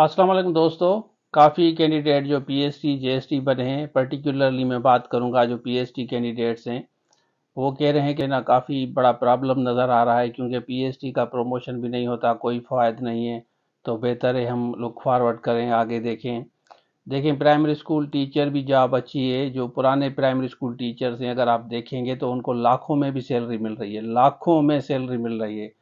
अस्सलाम वालेकुम दोस्तों काफ़ी कैंडिडेट जो पीएसटी टी बने हैं पर्टिकुलरली मैं बात करूंगा जो पीएसटी कैंडिडेट्स हैं वो कह रहे हैं कि ना काफ़ी बड़ा प्रॉब्लम नज़र आ रहा है क्योंकि पीएसटी का प्रमोशन भी नहीं होता कोई फ़ायद नहीं है तो बेहतर है हम लुक फॉरवर्ड करें आगे देखें देखें प्राइमरी स्कूल टीचर भी जॉब अच्छी है जो पुराने प्राइमरी स्कूल टीचर्स हैं अगर आप देखेंगे तो उनको लाखों में भी सैलरी मिल रही है लाखों में सैलरी मिल रही है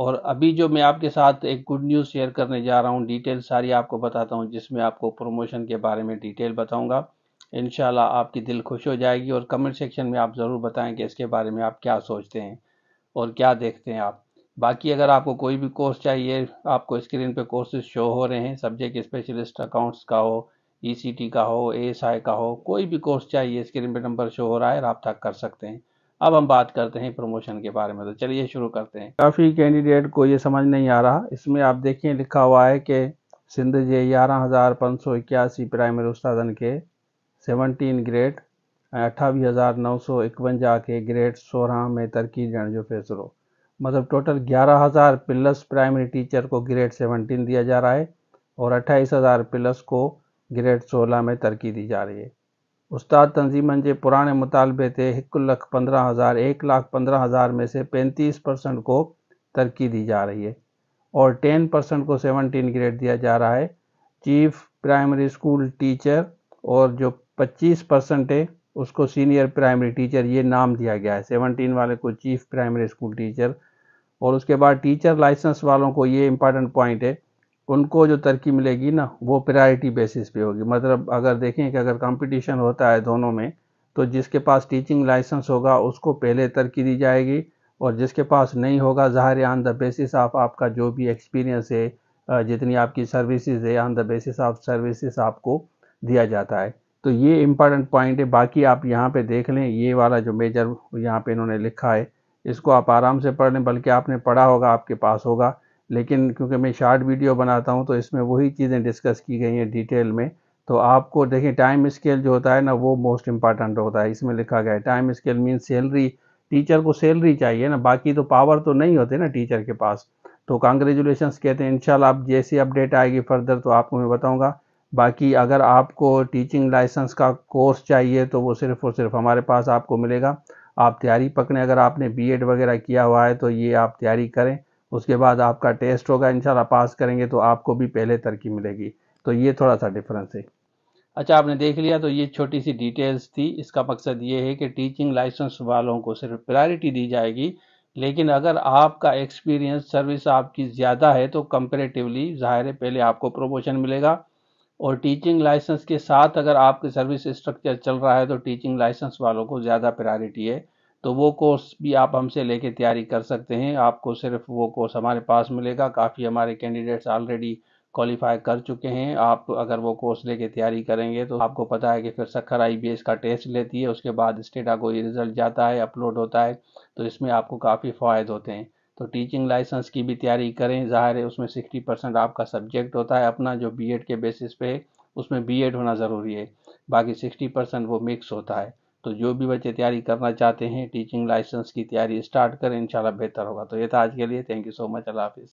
और अभी जो मैं आपके साथ एक गुड न्यूज़ शेयर करने जा रहा हूँ डिटेल सारी आपको बताता हूँ जिसमें आपको प्रमोशन के बारे में डिटेल बताऊँगा इन आपकी दिल खुश हो जाएगी और कमेंट सेक्शन में आप ज़रूर बताएं कि इसके बारे में आप क्या सोचते हैं और क्या देखते हैं आप बाकी अगर आपको कोई भी कोर्स चाहिए आपको स्क्रीन पे कोर्सेज शो हो रहे हैं सब्जेक्ट स्पेशलिस्ट अकाउंट्स का हो ई e का हो ए का हो कोई भी कोर्स चाहिए स्क्रीन पे नंबर शो हो रहा है आप तक कर सकते हैं अब हम बात करते हैं प्रमोशन के बारे में तो चलिए शुरू करते हैं काफ़ी कैंडिडेट को ये समझ नहीं आ रहा इसमें आप देखिए लिखा हुआ है कि सिंध जे ग्यारह हज़ार पाँच सौ इक्यासी प्राइमरी उस्तादन के सेवनटीन ग्रेड अठावी हज़ार नौ सौ इकवंजा के ग्रेड सोलह में तरक़ी देने जो फैसलो मतलब टोटल ग्यारह हज़ार प्लस प्राइमरी टीचर को ग्रेड सेवनटीन दिया जा रहा है और अट्ठाईस हज़ार प्लस को ग्रेड सोलह में तरक्की दी जा रही है उस्ताद तंज़ीमन जे पुराने मुतालबे से एक लख पंद्रह हज़ार एक लाख पंद्रह हज़ार में से पैंतीस परसेंट को तरक्की दी जा रही है और टेन परसेंट को सेवनटीन ग्रेड दिया जा रहा है चीफ प्राइमरी स्कूल टीचर और जो पच्चीस परसेंट है उसको सीनियर प्राइमरी टीचर ये नाम दिया गया है सेवनटीन वाले को चीफ प्राइमरी स्कूल टीचर और उसके बाद टीचर लाइसेंस वालों को ये इंपॉर्टेंट पॉइंट है उनको जो तरक्की मिलेगी ना वो प्रायोरिटी बेसिस पे होगी मतलब अगर देखें कि अगर कंपटीशन होता है दोनों में तो जिसके पास टीचिंग लाइसेंस होगा उसको पहले तरक्की दी जाएगी और जिसके पास नहीं होगा ज़ाहिर ऑन द बेसिस ऑफ आपका जो भी एक्सपीरियंस है जितनी आपकी सर्विसेज है on the basis of services आपको दिया जाता है तो ये इम्पॉर्टेंट पॉइंट है बाकी आप यहाँ पे देख लें ये वाला जो मेजर यहाँ पे इन्होंने लिखा है इसको आप आराम से पढ़ लें बल्कि आपने पढ़ा होगा आपके पास होगा लेकिन क्योंकि मैं शार्ट वीडियो बनाता हूँ तो इसमें वही चीज़ें डिस्कस की गई हैं डिटेल में तो आपको देखिए टाइम स्केल जो होता है ना वो मोस्ट इम्पॉर्टेंट होता है इसमें लिखा गया है time scale mean salary teacher को सैलरी चाहिए ना बाकी तो पावर तो नहीं होते ना टीचर के पास तो कॉन्ग्रेचुलेशन कहते हैं इन आप जैसी अपडेट आएगी फर्दर तो आपको मैं बताऊँगा बाकी अगर आपको टीचिंग लाइसेंस का कोर्स चाहिए तो वो सिर्फ़ और सिर्फ हमारे पास आपको मिलेगा आप तैयारी पकड़ें अगर आपने बीएड वगैरह किया हुआ है तो ये आप तैयारी करें उसके बाद आपका टेस्ट होगा इंशाल्लाह पास करेंगे तो आपको भी पहले तरक्की मिलेगी तो ये थोड़ा सा डिफरेंस है अच्छा आपने देख लिया तो ये छोटी सी डिटेल्स थी इसका मकसद ये है कि टीचिंग लाइसेंस वालों को सिर्फ प्रायोरिटी दी जाएगी लेकिन अगर आपका एक्सपीरियंस सर्विस आपकी ज़्यादा है तो कंपेरेटिवली ज़ाहिर है पहले आपको प्रमोशन मिलेगा और टीचिंग लाइसेंस के साथ अगर आपके सर्विस स्ट्रक्चर चल रहा है तो टीचिंग लाइसेंस वालों को ज़्यादा प्रायोरिटी है तो वो कोर्स भी आप हमसे लेके तैयारी कर सकते हैं आपको सिर्फ वो कोर्स हमारे पास मिलेगा काफ़ी हमारे कैंडिडेट्स ऑलरेडी क्वालिफाई कर चुके हैं आप अगर वो कोर्स लेके तैयारी करेंगे तो आपको पता है कि फिर सखर आई का टेस्ट लेती है उसके बाद स्टेटा को रिज़ल्ट जाता है अपलोड होता है तो इसमें आपको काफ़ी फ़ायदे होते हैं तो टीचिंग लाइसेंस की भी तैयारी करें ज़ाहिर है उसमें सिक्सटी परसेंट आपका सब्जेक्ट होता है अपना जो बीएड के बेसिस पे उसमें बीएड होना ज़रूरी है बाकी सिक्सटी परसेंट वो मिक्स होता है तो जो भी बच्चे तैयारी करना चाहते हैं टीचिंग लाइसेंस की तैयारी स्टार्ट करें इंशाल्लाह बेहतर होगा तो ये था आज के लिए thank you so much Allah हाफिज़